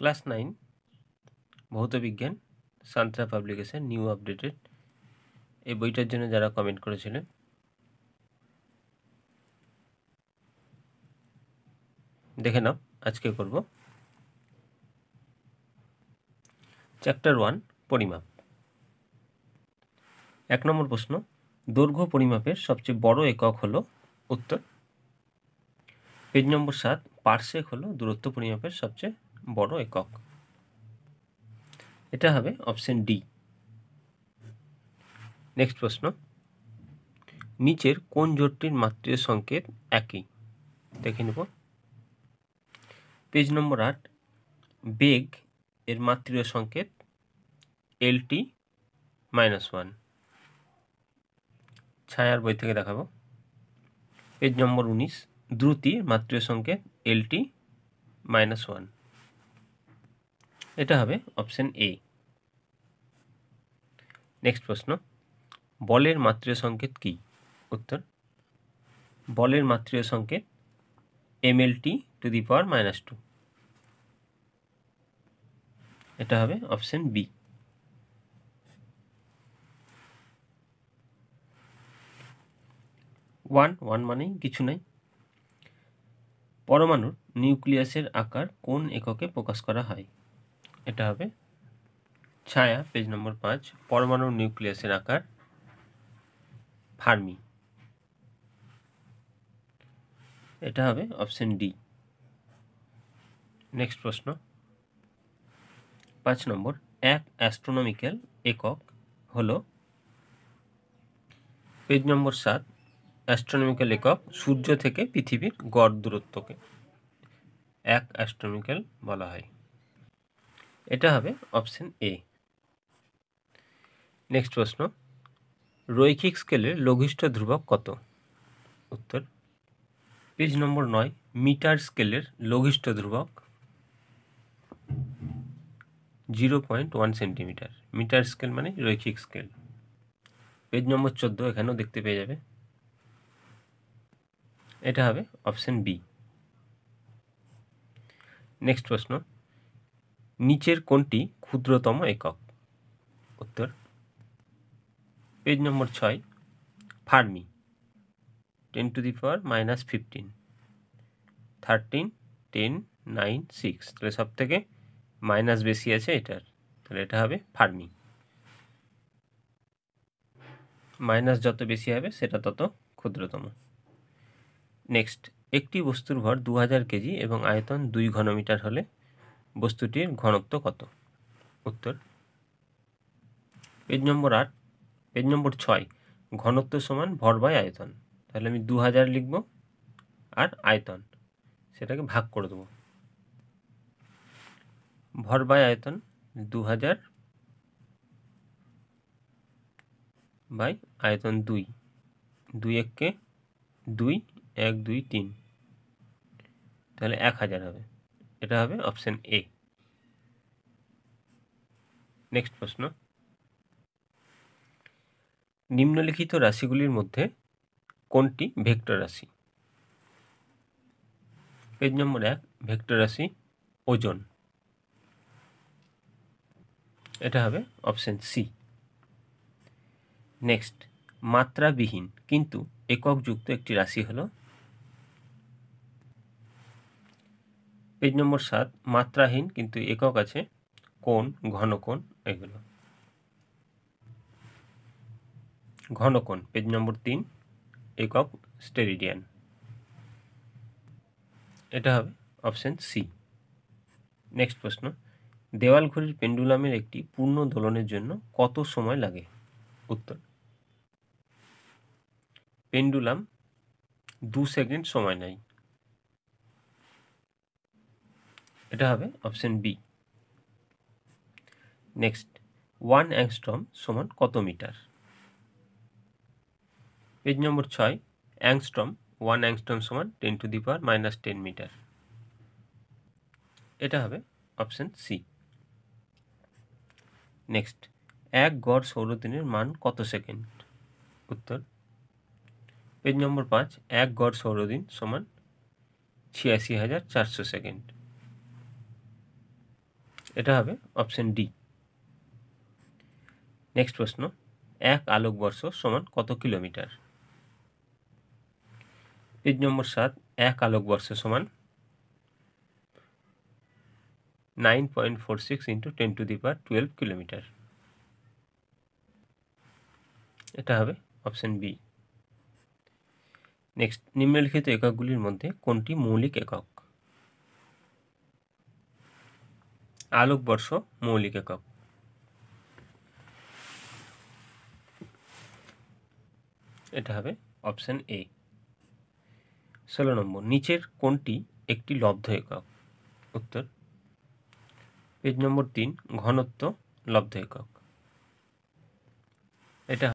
class nine ভৌতবিজ্ঞান Santra publication new updated এই বইটার জন্য যারা কমেন্ট করেছিলেন দেখে নাও আজকে করব চ্যাপ্টার ওয়ান পরিমাপ এক নম্বর প্রশ্ন দৈর্ঘ্য পরিমাপের সবচেয়ে বড় একক হলো উত্তর পেজ নম্বর সাত পার্সেক হলো দূরত্ব পরিমাপের সবচেয়ে বড় একক এটা হবে অপশন ডি নেক্সট প্রশ্ন নিচের কোন জোটটির মাতৃ সংকেত একই দেখে নেব পেজ নম্বর আট বেগ এর মাতৃ সংকেত এল টি মাইনাস ওয়ান ছায়ার বই থেকে দেখাবো পেজ নম্বর উনিশ দ্রুতি মাতৃ সংকেত এল টি মাইনাস ওয়ান এটা হবে অপশন এ নেক্সট প্রশ্ন বলের মাতৃয় সংকেত কি উত্তর বলের মাতৃয় সংকেত M L T to the power minus two এটা হবে অপশন বি ওয়ান ওয়ান মানেই কিছু নাই পরমাণুর নিউক্লিয়াসের আকার কোন এককে প্রকাশ করা হয় এটা হবে ছায়া পেজ নম্বর পাঁচ পরমাণু নিউক্লিয়াসের আকার ফার্মি এটা হবে অপশন ডি নেক্সট প্রশ্ন পাঁচ নম্বর এক অ্যাস্ট্রোনমিক্যাল একক হল পেজ নম্বর সাত অ্যাস্ট্রোনমিক্যাল একক সূর্য থেকে পৃথিবীর গড় দূরত্বকে এক অ্যাস্ট্রোনমিক্যাল বলা হয় এটা হবে অপশান এ নেক্সট প্রশ্ন রৈখিক স্কেলের লঘিষ্ঠ ধ্রুবক কত উত্তর পেজ নম্বর নয় মিটার স্কেলের লঘিষ্ঠ ধ্রুবক zero point one centimetre metre scale মানে রৈখিক স্কেল পেজ নম্বর চোদ্দো এখানেও দেখতে পেয়ে যাবে এটা হবে অপশন বি নেক্সট প্রশ্ন নিচের কোনটি ক্ষুদ্রতম একক উত্তর পেজ নম্বর ছয় fermi ten to the power minus fifteen thirteen ten nine six তাহলে সব থেকে মাইনাস বেশি আছে এটার তাহলে এটা হবে ফার্মি মাইনাস যত বেশি হবে সেটা তত ক্ষুদ্রতম নেক্সট একটি বস্তুর ভর দু হাজার কেজি এবং আয়তন দুই ঘনমিটার হলে বস্তুটির ঘনত্ব কত উত্তর পেজ নম্বর আট পেজ নম্বর ছয় ঘনত্ব সমান ভর বাই আয়তন তাহলে আমি দু হাজার লিখব আর আয়তন সেটাকে ভাগ করে দেব ভর বাই আয়তন দু হাজার বাই আয়তন দুই দুই এককে দুই এক দুই তিন তাহলে এক হাজার হবে এটা হবে অপশন এ নেক্সট প্রশ্ন নিম্নলিখিত রাশিগুলির মধ্যে কোনটি ভেক্টর রাশি পেজ নম্বর এক ভেক্টর রাশি ওজন এটা হবে অপশন সি নেক্সট মাত্রাবিহীন কিন্তু এককযুক্ত একটি রাশি হলো পেজ নম্বর সাত মাত্রাহীন কিন্তু একক আছে কোণ ঘনকোণ এগুলো ঘনকোণ পেজ নম্বর তিন একক স্টেরিডিয়ান এটা হবে অপশান সি নেক্সট প্রশ্ন দেওয়াল ঘড়ির পেন্ডুলামের একটি পূর্ণ দোলনের জন্য কত সময় লাগে উত্তর পেন্ডুলাম দু সেকেন্ড সময় নেয় এটা হবে option B next one angstrom সমান কত মিটার পেজ নম্বর ছয় অ্যাংস্ট্রম ওয়ান অ্যাংস্ট্রম সমান ten to the power minus ten metre এটা হবে অপশান সি নেক্সট এক গড় সৌরদিনের মান কত সেকেন্ড উত্তর পেজ নম্বর পাঁচ এক গড় সৌরদিন সমান ছিয়াশি হাজার চারশো সেকেন্ড এটা হবে অপশন ডি নেক্সট প্রশ্ন এক আলোকবর্ষ সমান কত কিলোমিটার পেজ নম্বর সাত এক আলোকবর্ষ সমান nine point four six into ten to the power twelve kilometre এটা হবে অপশন বি নেক্সট নিম্নলিখিত এককগুলির মধ্যে কোনটি মৌলিক একক আলোকবর্ষ মৌলিক একক এটা হবে অপশান এ ষোলো নম্বর নিচের কোনটি একটি লব্ধ একক উত্তর পেজ নম্বর তিন ঘনত্ব লব্ধ একক এটা